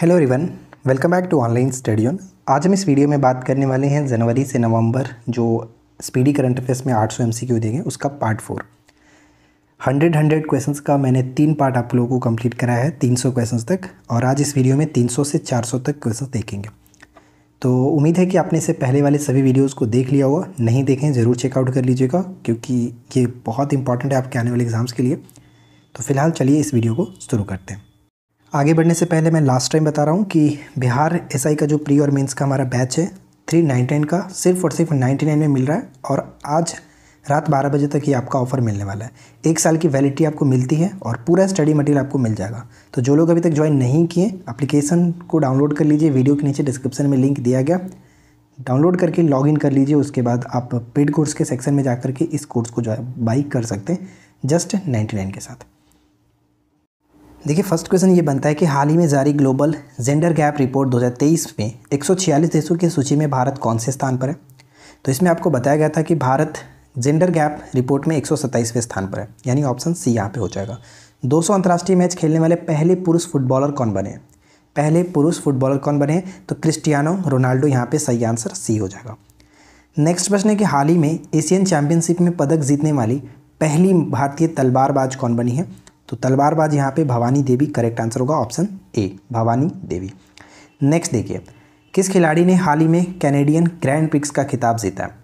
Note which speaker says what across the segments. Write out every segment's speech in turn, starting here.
Speaker 1: Hello everyone welcome back to online studian आज हम इस वीडियो में बात करने वाले हैं जनवरी से नवंबर जो स्पीडी करंट अफेयर्स में 800 सौ एमसीक्यू देंगे उसका part four hundred hundred questions का मैंने तीन पार्ट आप लोगों को कंप्लीट कराया है 300 क्वेश्चंस तक और आज इस वीडियो में 300 से 400 तक क्वेश्चन देखेंगे तो उम्मीद है कि आपने इससे पहले वाले सभी वीडियोज़ को देख लिया होगा नहीं देखें ज़रूर चेकआउट कर लीजिएगा क्योंकि ये बहुत इंपॉर्टेंट है आपके आने वाले एग्ज़ाम्स के लिए तो फिलहाल चलिए इस वीडियो को शुरू करते हैं आगे बढ़ने से पहले मैं लास्ट टाइम बता रहा हूँ कि बिहार एसआई का जो प्री और मेंस का हमारा बैच है थ्री नाइनटी का सिर्फ और सिर्फ नाइन्टी नाइन में मिल रहा है और आज रात बारह बजे तक ये आपका ऑफर मिलने वाला है एक साल की वैलिडिटी आपको मिलती है और पूरा स्टडी मटेरियल आपको मिल जाएगा तो जो लोग अभी तक ज्वाइन नहीं किए एप्लीकेशन को डाउनलोड कर लीजिए वीडियो के नीचे डिस्क्रिप्शन में लिंक दिया गया डाउनलोड करके इन कर लीजिए उसके बाद आप पेड कोर्स के सेक्शन में जा करके इस कोर्स को जो है बाई कर सकते हैं जस्ट नाइन्टी नाइन के साथ देखिए फर्स्ट क्वेश्चन ये बनता है कि हाल ही में जारी ग्लोबल जेंडर गैप रिपोर्ट 2023 में 146 देशों की सूची में भारत कौन से स्थान पर है तो इसमें आपको बताया गया था कि भारत जेंडर गैप रिपोर्ट में एक स्थान पर है यानी ऑप्शन सी यहाँ पे हो जाएगा 200 अंतर्राष्ट्रीय मैच खेलने वाले पहले पुरुष फुटबॉलर कौन बने पहले पुरुष फुटबॉलर कौन बने तो क्रिस्टियानो रोनाल्डो यहाँ पर सही आंसर सी हो जाएगा नेक्स्ट प्रश्न है कि हाल ही में एशियन चैंपियनशिप में पदक जीतने वाली पहली भारतीय तलवारबाज कौन बनी है तो तलवारबाज यहाँ पे भवानी देवी करेक्ट आंसर होगा option A Bhavani Devi next देखिए किस खिलाड़ी ने हाल ही में कैनेडियन ग्रैंड पिक्स का खिताब जीता है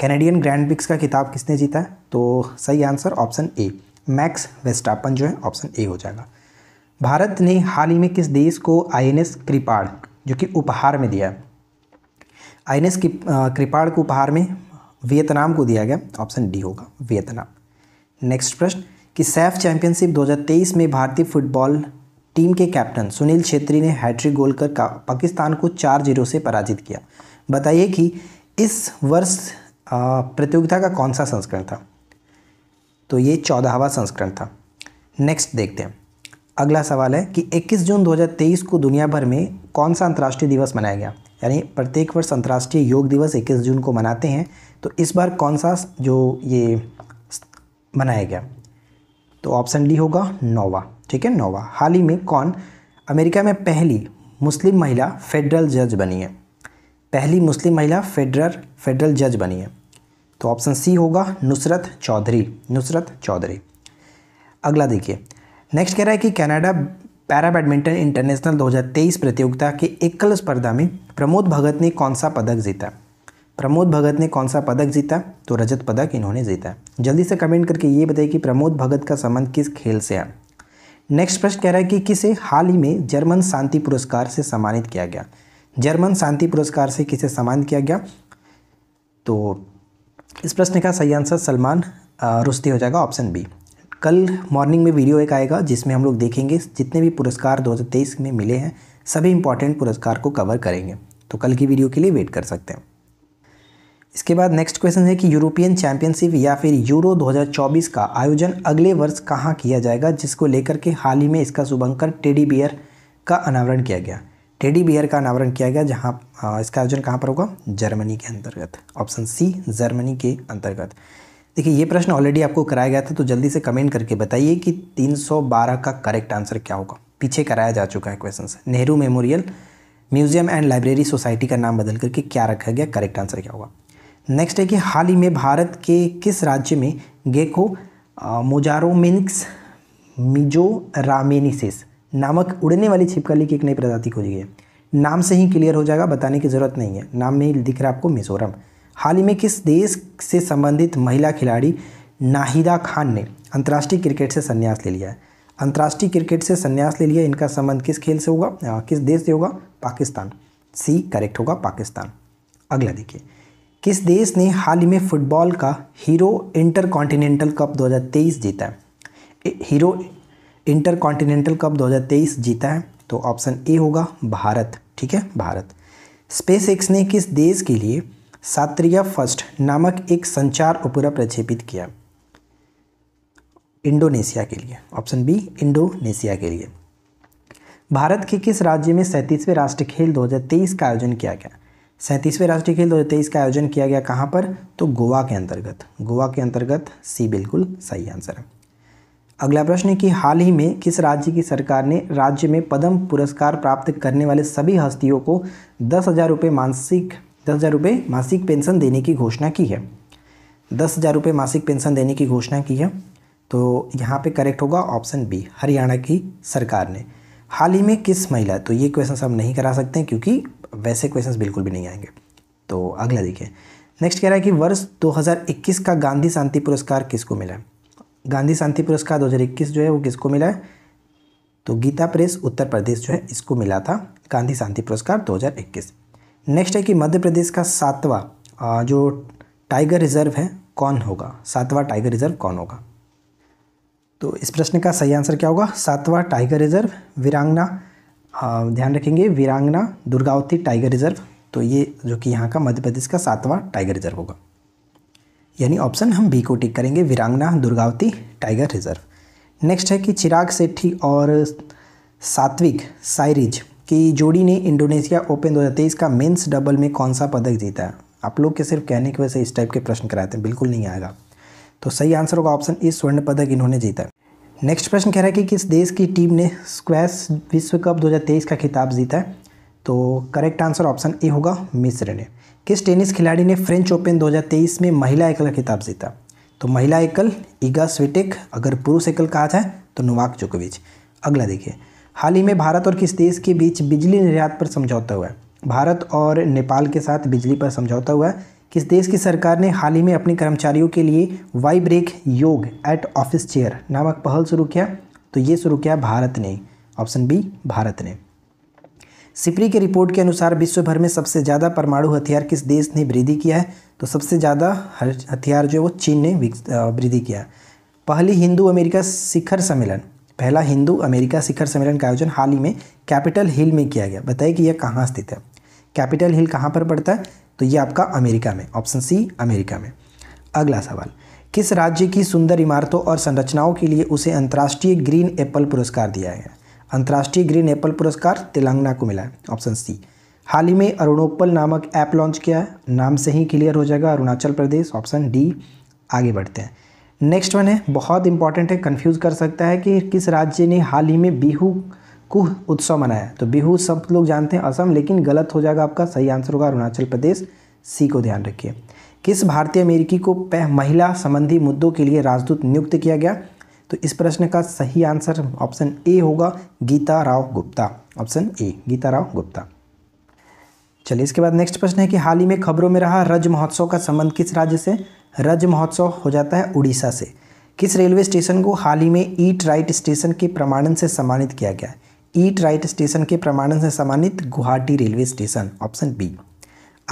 Speaker 1: कैनेडियन ग्रैंड पिक्स का खिताब किसने जीता है तो सही answer option A Max Verstappen जो है ऑप्शन ए हो जाएगा भारत ने हाल ही में किस देश को आई एन एस कृपाड़ जो कि उपहार में दिया है आई एन एस कृपाड़ को उपहार में वियतनाम को दिया गया ऑप्शन डी होगा वियतनाम नेक्स्ट प्रश्न कि सैफ चैंपियनशिप 2023 में भारतीय फुटबॉल टीम के कैप्टन सुनील छेत्री ने हैट्रिक गोल कर पाकिस्तान को चार जीरो से पराजित किया बताइए कि इस वर्ष प्रतियोगिता का कौन सा संस्करण था तो ये चौदहवा संस्करण था नेक्स्ट देखते हैं अगला सवाल है कि 21 जून 2023 को दुनिया भर में कौन सा अंतर्राष्ट्रीय दिवस मनाया गया यानी प्रत्येक वर्ष अंतर्राष्ट्रीय योग दिवस 21 जून को मनाते हैं तो इस बार कौन सा जो ये मनाया गया तो ऑप्शन डी होगा नोवा ठीक है नोवा हाल ही में कौन अमेरिका में पहली मुस्लिम महिला फेडरल जज बनी है पहली मुस्लिम महिला फेडरल फेडरल जज बनी है तो ऑप्शन सी होगा नुसरत चौधरी नुसरत चौधरी अगला देखिए नेक्स्ट कह रहा है कि कनाडा पैरा बैडमिंटन इंटरनेशनल 2023 प्रतियोगिता के एकल स्पर्धा में प्रमोद भगत ने कौन सा पदक जीता प्रमोद भगत ने कौन सा पदक जीता तो रजत पदक इन्होंने जीता जल्दी से कमेंट करके ये बताइए कि प्रमोद भगत का संबंध किस खेल से है नेक्स्ट प्रश्न कह रहा है कि किसे हाल ही में जर्मन शांति पुरस्कार से सम्मानित किया गया जर्मन शांति पुरस्कार से किसे सम्मानित किया गया तो इस प्रश्न का सही आंसर सलमान रुस्ती हो जाएगा ऑप्शन बी कल मॉर्निंग में वीडियो एक आएगा जिसमें हम लोग देखेंगे जितने भी पुरस्कार 2023 में मिले हैं सभी इंपॉर्टेंट पुरस्कार को कवर करेंगे तो कल की वीडियो के लिए वेट कर सकते हैं इसके बाद नेक्स्ट क्वेश्चन है कि यूरोपियन चैंपियनशिप या फिर यूरो 2024 का आयोजन अगले वर्ष कहाँ किया जाएगा जिसको लेकर के हाल ही में इसका शुभंकर टेडी बियर का अनावरण किया गया टेडी बियर का अनावरण किया गया जहाँ इसका आयोजन कहाँ पर होगा जर्मनी के अंतर्गत ऑप्शन सी जर्मनी के अंतर्गत देखिए ये प्रश्न ऑलरेडी आपको कराया गया था तो जल्दी से कमेंट करके बताइए कि 312 का करेक्ट आंसर क्या होगा पीछे कराया जा चुका है question Nehru memorial museum and library society का नाम बदल करके क्या रखा गया करेक्ट आंसर क्या होगा नेक्स्ट है कि हाल ही में भारत के किस राज्य में गेको मोजारोमिनिक्स मिजोरामेनिसिस नामक उड़ने वाली छिपकली की एक नई प्रजाति खोजी गई है नाम से ही क्लियर हो जाएगा बताने की ज़रूरत नहीं है नाम में दिख रहा है आपको मिजोरम हाल ही में किस देश से संबंधित महिला खिलाड़ी नाहिदा खान ने अंतर्राष्ट्रीय क्रिकेट से संन्यास ले लिया है अंतर्राष्ट्रीय क्रिकेट से संन्यास ले लिया इनका संबंध किस खेल से होगा किस देश से होगा पाकिस्तान सी करेक्ट होगा पाकिस्तान अगला देखिए किस देश ने हाल ही में फुटबॉल का हीरो इंटरकॉन्टिनेंटल कप 2023 जीता है हीरो इंटरकॉन्टिनेंटल कप 2023 जीता है तो ऑप्शन ए होगा भारत ठीक है भारत स्पेस एक्स ने किस देश के लिए सात्रिया फर्स्ट नामक एक संचार उपग्रह प्रक्षेपित किया इंडोनेशिया के लिए ऑप्शन बी इंडोनेशिया के लिए भारत के किस राज्य में सैंतीसवें राष्ट्रीय खेल दो का आयोजन किया गया सैंतीसवें राष्ट्रीय खेल दो हज़ार तेईस का आयोजन किया गया कहाँ पर तो गोवा के अंतर्गत गोवा के अंतर्गत सी बिल्कुल सही आंसर है अगला प्रश्न है कि हाल ही में किस राज्य की सरकार ने राज्य में पद्म पुरस्कार प्राप्त करने वाले सभी हस्तियों को दस हज़ार रुपये मासिक दस हज़ार रुपये मासिक पेंशन देने की घोषणा की है दस हज़ार रुपये मासिक पेंशन देने की घोषणा की है तो यहाँ पे करेक्ट होगा ऑप्शन बी हरियाणा की सरकार ने हाल ही में किस महिला तो ये क्वेश्चन हम नहीं करा सकते क्योंकि वैसे क्वेश्चंस बिल्कुल भी नहीं आएंगे तो अगला देखिए नेक्स्ट कह रहा है कि वर्ष 2021 का गांधी शांति पुरस्कार किसको मिला है गांधी शांति पुरस्कार 2021 जो है वो किसको मिला है तो गीता प्रेस उत्तर प्रदेश जो है इसको मिला था गांधी शांति पुरस्कार 2021 नेक्स्ट है कि मध्य प्रदेश का सातवा जो टाइगर रिजर्व है कौन होगा सातवा टाइगर रिजर्व कौन होगा तो इस प्रश्न का सही आंसर क्या होगा सातवां टाइगर रिजर्व वीरांगना हाँ, ध्यान रखेंगे वीरांगना दुर्गावती टाइगर रिजर्व तो ये जो कि यहाँ का मध्य प्रदेश का सातवां टाइगर रिजर्व होगा यानी ऑप्शन हम बी को टिक करेंगे वीरांगना दुर्गावती टाइगर रिजर्व नेक्स्ट है कि चिराग सेठी और सात्विक साइरिज की जोड़ी ने इंडोनेशिया ओपन दो का मेन्स डबल में कौन सा पदक जीता है आप लोग के सिर्फ कहने की वजह से इस टाइप के प्रश्न कराते हैं बिल्कुल नहीं आएगा तो सही आंसर होगा ऑप्शन ए स्वर्ण पदक इन्होंने जीता है नेक्स्ट प्रश्न कह रहा है कि किस देश की टीम ने स्क्वैश विश्व कप 2023 का खिताब जीता है तो करेक्ट आंसर ऑप्शन ए होगा मिस्र ने किस टेनिस खिलाड़ी ने फ्रेंच ओपन 2023 में महिला एकल का खिताब जीता तो महिला एकल ईगा स्विटिक अगर पुरुष एकल कहा जाए तो नोवाक जोकोविच अगला देखिए हाल ही में भारत और किस देश के बीच बिजली निर्यात पर समझौता हुआ है भारत और नेपाल के साथ बिजली पर समझौता हुआ है किस देश की सरकार ने हाल ही में अपने कर्मचारियों के लिए Y break yog at office chair नामक पहल शुरू किया तो ये शुरू किया भारत ने ऑप्शन बी भारत ने सिपरी की रिपोर्ट के अनुसार विश्व भर में सबसे ज़्यादा परमाणु हथियार किस देश ने वृद्धि किया है तो सबसे ज़्यादा हथियार जो है वो चीन ने वृद्धि किया पहली हिंदू अमेरिका शिखर सम्मेलन पहला हिंदू अमेरिका शिखर सम्मेलन का आयोजन हाल ही में कैपिटल हिल में किया गया बताइए कि यह कहाँ स्थित है कैपिटल हिल कहाँ पर पड़ता है तो ये आपका अमेरिका में ऑप्शन सी अमेरिका में अगला सवाल किस राज्य की सुंदर इमारतों और संरचनाओं के लिए उसे अंतर्राष्ट्रीय ग्रीन एप्पल पुरस्कार दिया गया अंतर्राष्ट्रीय ग्रीन एप्पल पुरस्कार तेलंगाना को मिला है ऑप्शन सी हाल ही में अरुणोपल नामक ऐप लॉन्च किया है नाम से ही क्लियर हो जाएगा अरुणाचल प्रदेश ऑप्शन डी आगे बढ़ते हैं नेक्स्ट वन है बहुत इंपॉर्टेंट है कंफ्यूज कर सकता है कि किस राज्य ने हाल ही में बिहू कुह उत्सव मनाया तो बिहू सब लोग जानते हैं असम लेकिन गलत हो जाएगा आपका सही आंसर होगा अरुणाचल प्रदेश सी को ध्यान रखिए किस भारतीय अमेरिकी को पह महिला संबंधी मुद्दों के लिए राजदूत नियुक्त किया गया तो इस प्रश्न का सही आंसर ऑप्शन ए होगा गीता राव गुप्ता ऑप्शन ए गीता राव गुप्ता चलिए इसके बाद नेक्स्ट प्रश्न है कि हाल ही में खबरों में रहा रज महोत्सव का संबंध किस राज्य से रज महोत्सव हो जाता है उड़ीसा से किस रेलवे स्टेशन को हाल ही में ईट राइट स्टेशन के प्रमाणन से सम्मानित किया गया है ईट राइट स्टेशन के प्रमाणन से सम्मानित Guwahati railway station option B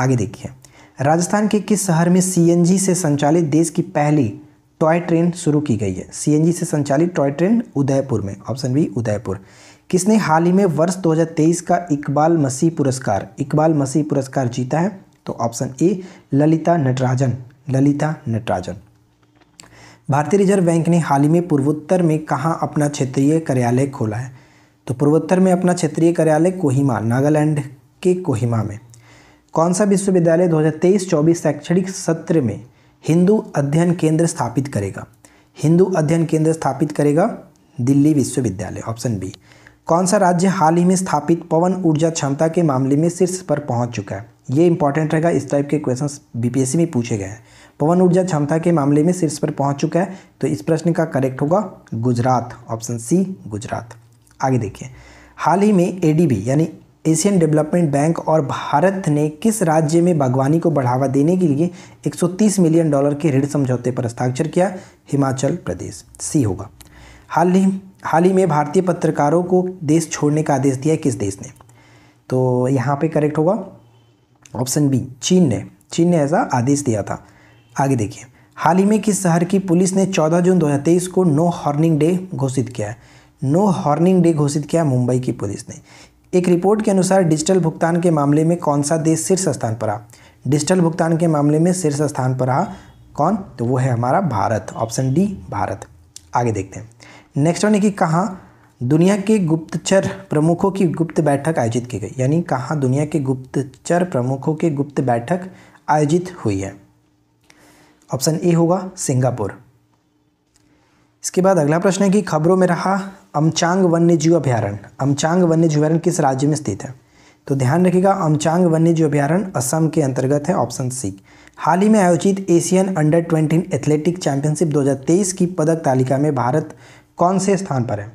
Speaker 1: आगे देखिए राजस्थान के किस शहर में सीएनजी से संचालित देश की पहली टॉय ट्रेन शुरू की गई है सीएनजी से संचालित टॉय ट्रेन उदयपुर में ऑप्शन बी उदयपुर किसने हाल ही में वर्ष 2023 का इकबाल मसीह पुरस्कार इकबाल मसीह पुरस्कार जीता है तो ऑप्शन ए ललिता नटराजन ललिता नटराजन भारतीय रिजर्व बैंक ने हाल ही में पूर्वोत्तर में कहाँ अपना क्षेत्रीय कार्यालय खोला है तो पूर्वोत्तर में अपना क्षेत्रीय कार्यालय कोहिमा नागालैंड के कोहिमा में कौन सा विश्वविद्यालय 2023-24 शैक्षणिक सत्र में हिंदू अध्ययन केंद्र स्थापित करेगा हिंदू अध्ययन केंद्र स्थापित करेगा दिल्ली विश्वविद्यालय ऑप्शन बी कौन सा राज्य हाल ही में स्थापित पवन ऊर्जा क्षमता के मामले में शीर्ष पर पहुंच चुका है ये इंपॉर्टेंट रहेगा इस टाइप के क्वेश्चंस बीपीएससी में पूछे गए हैं पवन ऊर्जा क्षमता के मामले में शीर्ष पर पहुंच चुका है तो इस प्रश्न का करेक्ट होगा गुजरात ऑप्शन सी गुजरात आगे देखिए हाल ही में एडीबी यानी एशियन डेवलपमेंट बैंक और भारत ने किस राज्य में बागवानी को बढ़ावा देने के लिए 130 मिलियन डॉलर के ऋण समझौते पर हस्ताक्षर किया हिमाचल प्रदेश सी होगा हाल ही हाल ही में भारतीय पत्रकारों को देश छोड़ने का आदेश दिया है किस देश ने तो यहाँ पे करेक्ट होगा ऑप्शन बी चीन ने चीन ने ऐसा आदेश दिया था आगे देखिए हाल ही में किस शहर की पुलिस ने 14 जून 2023 को नो हॉर्निंग डे घोषित किया है नो हॉर्निंग डे घोषित किया मुंबई की पुलिस ने एक रिपोर्ट के अनुसार डिजिटल भुगतान के मामले में कौन सा देश शीर्ष स्थान पर रहा डिजिटल भुगतान के मामले में शीर्ष स्थान पर रहा कौन तो वो है हमारा भारत ऑप्शन डी भारत आगे देखते हैं नेक्स्ट वन है कि कहाँ दुनिया के गुप्तचर प्रमुखों की गुप्त बैठक आयोजित की गई यानी कहाँ दुनिया के गुप्तचर प्रमुखों की गुप्त बैठक आयोजित हुई है ऑप्शन ए होगा सिंगापुर इसके बाद अगला प्रश्न है कि खबरों में रहा अमचांग वन्य जीव अभ्यारण्य अमचांग वन्य जीव अभ्यारण्य किस राज्य में स्थित है तो ध्यान रखिएगा अमचांग वन्य जीव अभ्यारण्य असम के अंतर्गत है ऑप्शन सी हाल ही में आयोजित Asian under twenty athletic championship 2023 की पदक तालिका में भारत कौन से स्थान पर है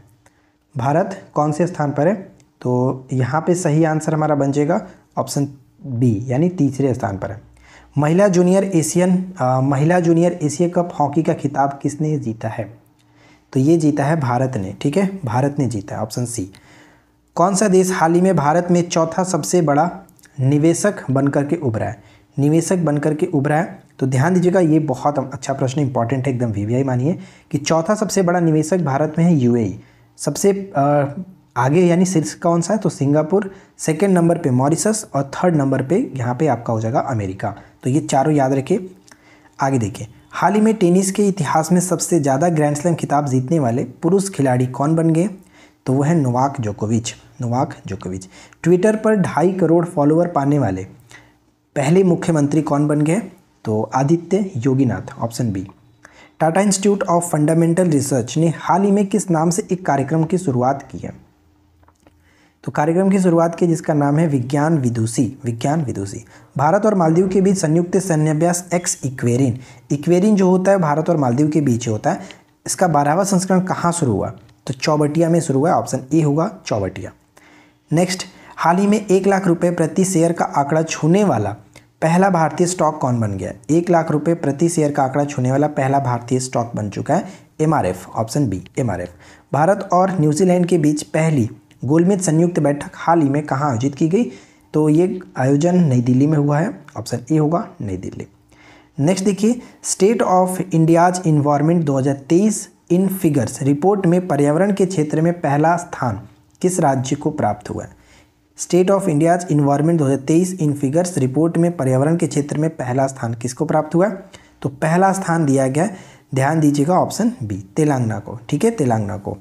Speaker 1: भारत कौन से स्थान पर है तो यहाँ पे सही आंसर हमारा बन जाएगा ऑप्शन बी यानी तीसरे स्थान पर है महिला जूनियर एशियन महिला जूनियर एशिया कप हॉकी का खिताब किसने जीता है तो ये जीता है भारत ने ठीक है भारत ने जीता है ऑप्शन सी कौन सा देश हाल ही में भारत में चौथा सबसे बड़ा निवेशक बनकर के उभरा है निवेशक बनकर के उभरा है तो ध्यान दीजिएगा ये बहुत अच्छा प्रश्न इंपॉर्टेंट है एकदम वी मानिए कि चौथा सबसे बड़ा निवेशक भारत में है यूएई e. सबसे आ, आगे यानी शीर्ष कौन सा है तो सिंगापुर सेकेंड नंबर पे मॉरिसस और थर्ड नंबर पे यहाँ पे आपका हो जाएगा अमेरिका तो ये चारों याद रखिए आगे देखिए हाल ही में टेनिस के इतिहास में सबसे ज़्यादा ग्रैंड स्लैम खिताब जीतने वाले पुरुष खिलाड़ी कौन बन गए तो वह है नोवाक जोकोविच नोवाक जोकोविच ट्विटर पर ढाई करोड़ फॉलोअर पाने वाले पहले मुख्यमंत्री कौन बन गए तो Aditya Yoginath option B Tata institute of fundamental research ने हाल ही में किस नाम से एक कार्यक्रम की शुरुआत की है तो कार्यक्रम की शुरुआत की जिसका नाम है विज्ञान विदुषी विज्ञान विदुषी भारत और मालदीव के बीच संयुक्त सैन्यभ्यास एक्स इक्वेरिन इक्वेरिन जो होता है भारत और मालदीव के बीच होता है इसका बारहवा संस्करण कहाँ शुरू हुआ तो चौबटिया में शुरू हुआ ऑप्शन ए होगा चौबटिया नेक्स्ट हाल ही में एक लाख रुपये प्रति शेयर का आंकड़ा छूने वाला पहला भारतीय स्टॉक कौन बन गया एक लाख रुपये प्रति शेयर का आंकड़ा छूने वाला पहला भारतीय स्टॉक बन चुका है M option B M Bharat और न्यूजीलैंड के बीच पहली गोलमेज संयुक्त बैठक हाल ही में कहाँ आयोजित की गई तो ये आयोजन नई दिल्ली में हुआ है ऑप्शन ए होगा नई दिल्ली नेक्स्ट देखिए state of India's environment 2023 in figures report में पर्यावरण के क्षेत्र में पहला स्थान किस राज्य को प्राप्त हुआ है state of India's environment 2023 in figures report में पर्यावरण के क्षेत्र में पहला स्थान किसको प्राप्त हुआ है तो पहला स्थान दिया गया ध्यान दीजिएगा ऑप्शन बी तेलंगाना को ठीक है तेलंगाना को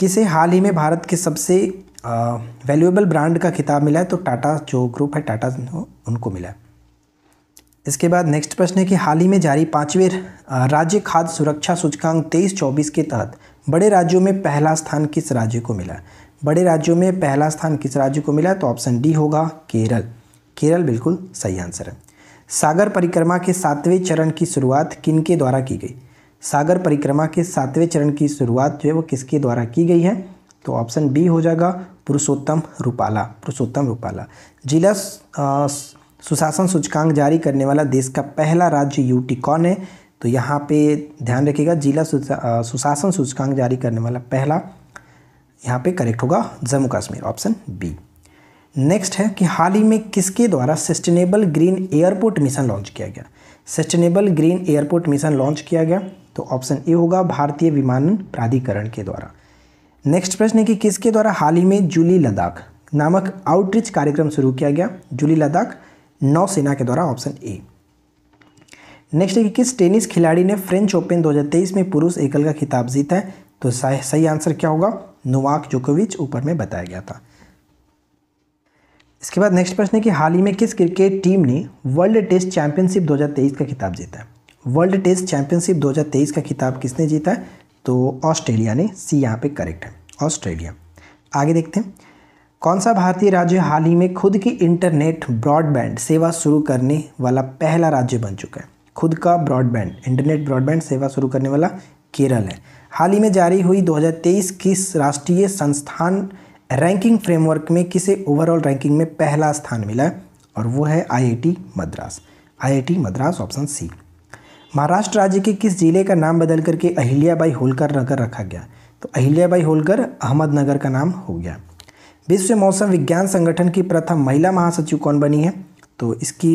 Speaker 1: किसे हाल ही में भारत के सबसे वैल्यूएबल ब्रांड का खिताब मिला है तो टाटा जो ग्रुप है टाटा उनको मिला है इसके बाद नेक्स्ट प्रश्न है कि हाल ही में जारी पाँचवें राज्य खाद्य सुरक्षा सूचकांक तेईस चौबीस के तहत बड़े राज्यों में पहला स्थान किस राज्य को मिला बड़े राज्यों में पहला स्थान किस राज्य को मिला तो ऑप्शन डी होगा केरल केरल बिल्कुल सही आंसर है सागर परिक्रमा के सातवें चरण की शुरुआत किन के द्वारा की गई सागर परिक्रमा के सातवें चरण की शुरुआत जो है वो किसके द्वारा की गई है तो ऑप्शन बी हो जाएगा पुरुषोत्तम रूपाला पुरुषोत्तम रूपाला जिला सुशासन सूचकांक जारी करने वाला देश का पहला राज्य यूटी कौन है तो यहाँ पे ध्यान रखिएगा जिला सुशासन सूचकांक जारी करने वाला पहला यहाँ पे करेक्ट होगा Jammu Kashmir option B next है कि हाल ही में किसके द्वारा sustainable green airport mission launch किया गया sustainable green airport mission launch किया गया तो ऑप्शन ए होगा भारतीय विमानन प्राधिकरण के द्वारा नेक्स्ट प्रश्न है कि किसके द्वारा हाल ही में जूली लद्दाख नामक आउटरीच कार्यक्रम शुरू किया गया जूली लद्दाख नौसेना के द्वारा ऑप्शन ए नेक्स्ट है कि किस टेनिस खिलाड़ी ने फ्रेंच ओपन 2023 में पुरुष एकल का खिताब जीता है तो सही आंसर क्या होगा नोवाक जोकोविच ऊपर में बताया गया था इसके बाद नेक्स्ट प्रश्न है कि हाल ही में किस क्रिकेट टीम ने वर्ल्ड टेस्ट चैंपियनशिप 2023 का खिताब जीता है वर्ल्ड टेस्ट चैंपियनशिप 2023 का खिताब किसने जीता है तो ऑस्ट्रेलिया ने सी यहाँ पे करेक्ट है ऑस्ट्रेलिया आगे देखते हैं कौन सा भारतीय राज्य हाल ही में खुद की इंटरनेट ब्रॉडबैंड सेवा शुरू करने वाला पहला राज्य बन चुका है खुद का ब्रॉडबैंड इंटरनेट ब्रॉडबैंड सेवा शुरू करने वाला केरल है हाल ही में जारी हुई 2023 की राष्ट्रीय संस्थान रैंकिंग फ्रेमवर्क में किसे ओवरऑल रैंकिंग में पहला स्थान मिला है और वो है IIT Madras IIT Madras option C Maharashtra राज्य के किस जिले का नाम बदल करके अहिल्याबाई होलकर नगर रखा गया तो अहिल्याबाई होलकर अहमदनगर का नाम हो गया विश्व मौसम विज्ञान संगठन की प्रथम महिला महासचिव कौन बनी है तो इसकी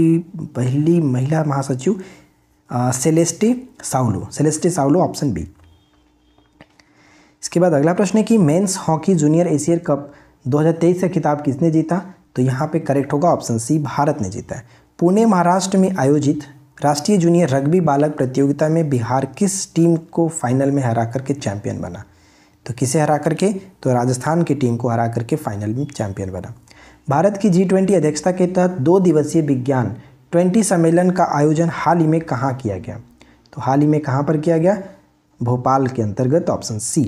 Speaker 1: पहली महिला महासचिव Celeste Saulo Celeste Saulo option B इसके बाद अगला प्रश्न है कि men's hockey junior Asia cup 2023 का खिताब किसने जीता तो यहाँ पे करेक्ट होगा ऑप्शन सी भारत ने जीता है पुणे महाराष्ट्र में आयोजित राष्ट्रीय जूनियर रग्बी बालक प्रतियोगिता में बिहार किस टीम को फाइनल में हरा करके चैंपियन बना तो किसे हरा करके तो राजस्थान की टीम को हरा करके फाइनल में चैंपियन बना भारत की जी ट्वेंटी अध्यक्षता के तहत दो दिवसीय विज्ञान ट्वेंटी सम्मेलन का आयोजन हाल ही में कहाँ किया गया तो हाल ही में कहाँ पर किया गया भोपाल के अंतर्गत ऑप्शन सी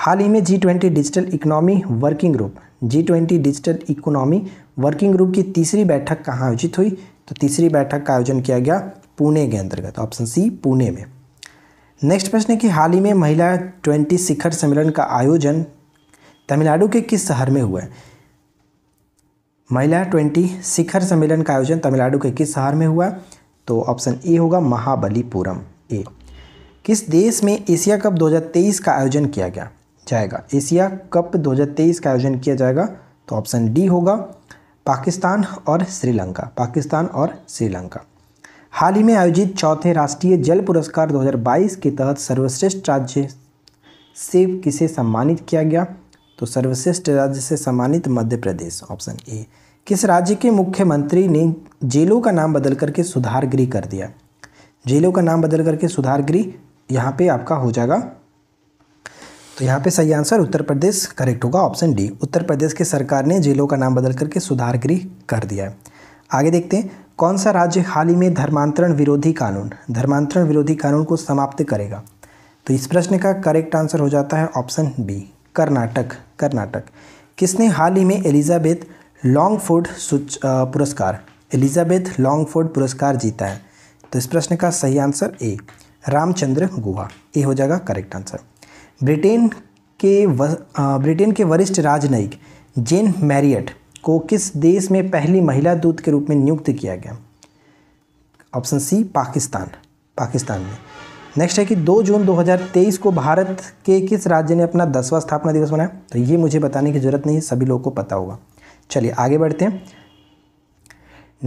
Speaker 1: हाल ही में G twenty digital economy working group G twenty digital economy working group की तीसरी बैठक कहाँ आयोजित हुई तो तीसरी बैठक का आयोजन किया गया पुणे के अंतर्गत ऑप्शन सी पुणे में नेक्स्ट प्रश्न है कि हाल ही में महिला ट्वेंटी शिखर सम्मेलन का आयोजन तमिलनाडु के किस शहर में हुआ है महिला ट्वेंटी शिखर सम्मेलन का आयोजन तमिलनाडु के किस शहर में हुआ तो ऑप्शन ए होगा महाबलीपुरम ए किस देश में एशिया कप 2023 का आयोजन किया गया जाएगा एशिया कप 2023 का आयोजन किया जाएगा तो ऑप्शन डी होगा पाकिस्तान और श्रीलंका पाकिस्तान और श्रीलंका हाल ही में आयोजित चौथे राष्ट्रीय जल पुरस्कार 2022 के तहत सर्वश्रेष्ठ राज्य से किसे सम्मानित किया गया तो सर्वश्रेष्ठ राज्य से सम्मानित मध्य प्रदेश ऑप्शन ए किस राज्य के मुख्यमंत्री ने जेलों का नाम बदल करके सुधार गृह कर दिया जेलों का नाम बदल करके सुधार गृह यहाँ पे आपका हो जाएगा तो यहाँ पे सही आंसर उत्तर प्रदेश करेक्ट होगा ऑप्शन डी उत्तर प्रदेश की सरकार ने जेलों का नाम बदल करके सुधार गृह कर दिया है आगे देखते हैं कौन सा राज्य हाल ही में धर्मांतरण विरोधी कानून धर्मांतरण विरोधी कानून को समाप्त करेगा तो इस प्रश्न का करेक्ट आंसर हो जाता है ऑप्शन बी कर्नाटक कर्नाटक किसने हाल ही में एलिजाबेथ लॉन्ग फूड पुरस्कार एलिजाबेथ लॉन्ग फूड पुरस्कार जीता है तो इस प्रश्न का सही आंसर ए रामचंद्र गुहा ए हो जाएगा करेक्ट आंसर ब्रिटेन के व, ब्रिटेन के वरिष्ठ राजनयिक जेन मैरियट को किस देश में पहली महिला दूत के रूप में नियुक्त किया गया ऑप्शन सी पाकिस्तान पाकिस्तान में नेक्स्ट है कि 2 जून 2023 को भारत के किस राज्य ने अपना दसवां स्थापना दिवस मनाया तो ये मुझे बताने की ज़रूरत नहीं है सभी लोगों को पता होगा चलिए आगे बढ़ते हैं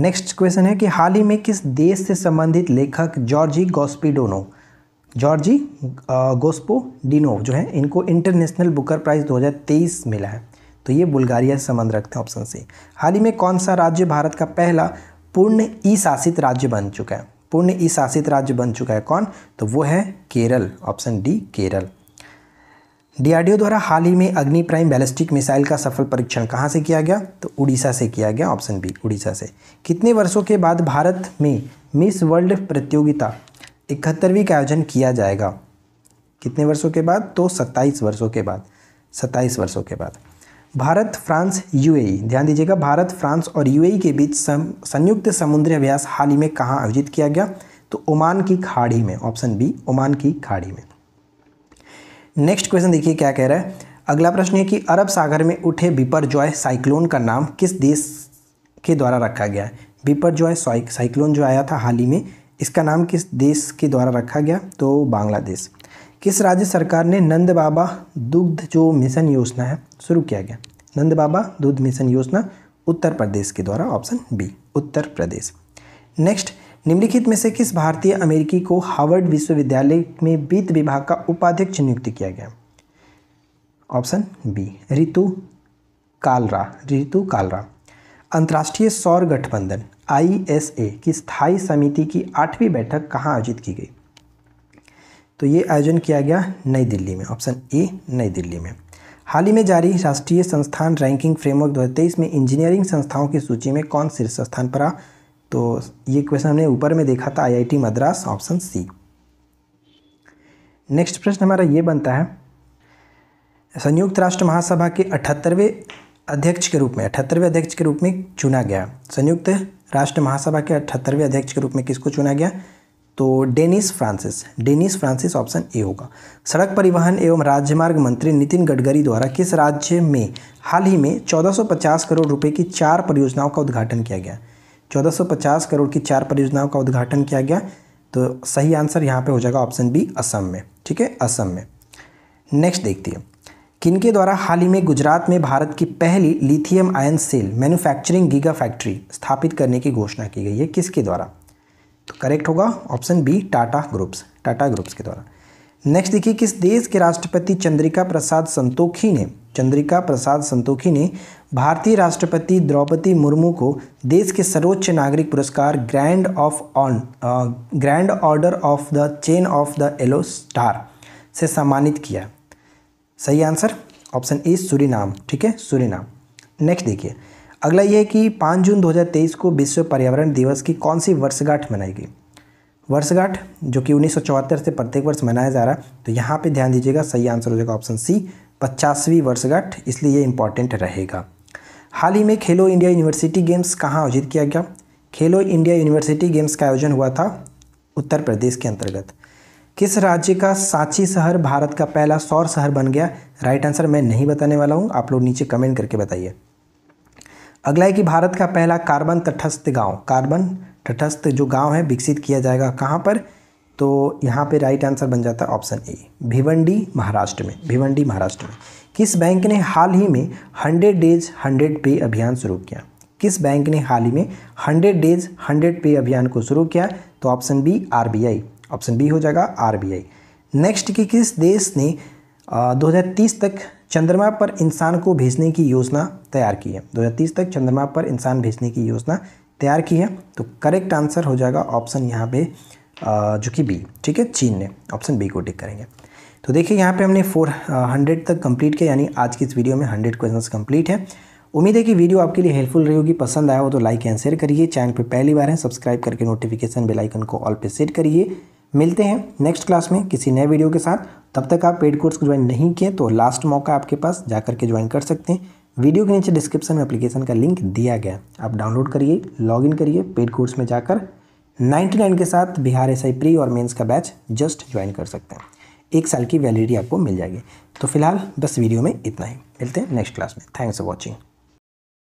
Speaker 1: नेक्स्ट क्वेश्चन है कि हाल ही में किस देश से संबंधित लेखक जॉर्जी गॉस्पिडोनो जॉर्जी गोस्पो डिनोव जो है इनको इंटरनेशनल बुकर प्राइज़ 2023 मिला है तो ये बुल्गारिया से संबंध रखते हैं ऑप्शन सी हाल ही में कौन सा राज्य भारत का पहला पूर्ण ई शासित राज्य बन चुका है पूर्ण ई शासित राज्य बन चुका है कौन तो वो है Kerala option D Kerala DRDO द्वारा हाल ही में अग्नि प्राइम बैलिस्टिक मिसाइल का सफल परीक्षण कहाँ से किया गया तो उड़ीसा से किया गया ऑप्शन बी उड़ीसा से कितने वर्षों के बाद भारत में मिस वर्ल्ड प्रतियोगिता इकहत्तरवीं का आयोजन किया जाएगा कितने वर्षों के बाद तो सत्ताईस वर्षों के बाद सत्ताईस वर्षों के बाद भारत फ्रांस यूएई ध्यान दीजिएगा भारत फ्रांस और यूएई के बीच संयुक्त समुद्री अभ्यास हाल ही में कहाँ आयोजित किया गया तो ओमान की खाड़ी में ऑप्शन बी ओमान की खाड़ी में नेक्स्ट क्वेश्चन देखिए क्या कह रहा है अगला प्रश्न है कि अरब सागर में उठे बिपर जॉय साइक्लोन का नाम किस देश के द्वारा रखा गया है बिपर जॉय साइक्लोन जो आया था हाल ही में इसका नाम किस देश के द्वारा रखा गया तो बांग्लादेश किस राज्य सरकार ने नंद बाबा दुग्ध जो मिशन योजना है शुरू किया गया नंद बाबा दुग्ध मिशन योजना उत्तर प्रदेश के द्वारा option B Uttar Pradesh next निम्नलिखित में से किस भारतीय अमेरिकी को हार्वर्ड विश्वविद्यालय में वित्त विभाग का उपाध्यक्ष नियुक्त किया गया ऑप्शन बी ऋतु कालरा ऋतु कालरा अंतर्राष्ट्रीय सौर गठबंधन ए की स्थायी समिति की आठवीं बैठक कहाँ आयोजित की गई तो ये आयोजन किया गया नई दिल्ली में ऑप्शन ए नई दिल्ली में हाल ही में जारी राष्ट्रीय संस्थान रैंकिंग फ्रेमवर्क 2023 में इंजीनियरिंग संस्थाओं की सूची में कौन शीर्ष स्थान पर आ तो ये क्वेश्चन हमने ऊपर में देखा था IIT Madras option C next प्रश्न हमारा ये बनता है संयुक्त राष्ट्र महासभा के अठहत्तरवें अध्यक्ष के रूप में अठहत्तरवें अध्यक्ष के रूप में चुना गया संयुक्त राष्ट्र महासभा के अठहत्तरवें अध्यक्ष के रूप में किसको चुना गया तो Dennis Francis Dennis Francis option A होगा सड़क परिवहन एवं राजमार्ग मंत्री नितिन गडकरी द्वारा किस राज्य में हाल ही में 1450 करोड़ रुपए की चार परियोजनाओं का उद्घाटन किया गया 1450 करोड़ की चार परियोजनाओं का उद्घाटन किया गया तो सही आंसर यहाँ पे हो जाएगा ऑप्शन बी असम में ठीक है असम में नेक्स्ट देखती है किनके द्वारा हाल ही में गुजरात में भारत की पहली lithium ion cell manufacturing giga factory स्थापित करने की घोषणा की गई है किसके द्वारा तो करेक्ट होगा option B Tata groups Tata groups के द्वारा नेक्स्ट देखिए किस देश के राष्ट्रपति चंद्रिका प्रसाद संतोखी ने चंद्रिका प्रसाद संतोखी ने भारतीय राष्ट्रपति द्रौपदी मुर्मू को देश के सर्वोच्च नागरिक पुरस्कार grand of on grand order of the chain of the yellow star से सम्मानित किया सही आंसर ऑप्शन ए सूरीनाम ठीक है सूरीनाम नेक्स्ट देखिए अगला ये है कि पाँच जून 2023 को विश्व पर्यावरण दिवस की कौन सी वर्षगांठ मनाई गई वर्षगांठ जो कि उन्नीस से प्रत्येक वर्ष मनाया जा रहा है तो यहाँ पे ध्यान दीजिएगा सही आंसर हो जाएगा ऑप्शन सी पचासवीं वर्षगांठ इसलिए ये इंपॉर्टेंट रहेगा हाल ही में खेलो इंडिया यूनिवर्सिटी गेम्स कहाँ आयोजित किया गया खेलो इंडिया यूनिवर्सिटी गेम्स का आयोजन हुआ था उत्तर प्रदेश के अंतर्गत किस राज्य का सांची शहर भारत का पहला सौर शहर बन गया राइट आंसर मैं नहीं बताने वाला हूँ आप लोग नीचे कमेंट करके बताइए अगला है कि भारत का पहला कार्बन तटस्थ गांव कार्बन तटस्थ जो गांव है विकसित किया जाएगा कहाँ पर तो यहाँ पे राइट आंसर बन जाता है ऑप्शन ए भिवंडी महाराष्ट्र में भिवंडी महाराष्ट्र में किस बैंक ने हाल ही में हंड्रेड डेज हंड्रेड पे अभियान शुरू किया किस बैंक ने हाल ही में हंड्रेड डेज हंड्रेड पे अभियान को शुरू किया तो option B I option B हो जाएगा आरबीआई नेक्स्ट कि किस देश ने आ, 2030 तक चंद्रमा पर इंसान को भेजने की योजना तैयार की है 2030 तक चंद्रमा पर इंसान भेजने की योजना तैयार की है तो करेक्ट आंसर हो जाएगा ऑप्शन यहाँ पे जो कि बी ठीक है चीन ने ऑप्शन बी को टिक करेंगे तो देखिए यहाँ पे हमने 400 तक कंप्लीट किया यानी आज की इस वीडियो में 100 क्वेश्चंस कंप्लीट है उम्मीद है कि वीडियो आपके लिए हेल्पफुल रही होगी पसंद आया हो तो लाइक एंड शेयर करिए चैनल पर पहली बार है सब्सक्राइब करके नोटिफिकेशन बेल आइकन को ऑल पे सेट करिए मिलते हैं नेक्स्ट क्लास में किसी नए वीडियो के साथ तब तक आप पेड कोर्स को ज्वाइन नहीं किए तो लास्ट मौका आपके पास जाकर के ज्वाइन कर सकते हैं वीडियो के नीचे डिस्क्रिप्शन में एप्लीकेशन का लिंक दिया गया है आप डाउनलोड करिए लॉगिन करिए पेड कोर्स में जाकर 99 के साथ बिहार एस प्री और मेंस का बैच जस्ट ज्वाइन कर सकते हैं एक साल की वैलिडिटी आपको मिल जाएगी तो फिलहाल बस वीडियो में इतना ही मिलते हैं नेक्स्ट क्लास में थैंक्स फॉर वॉचिंग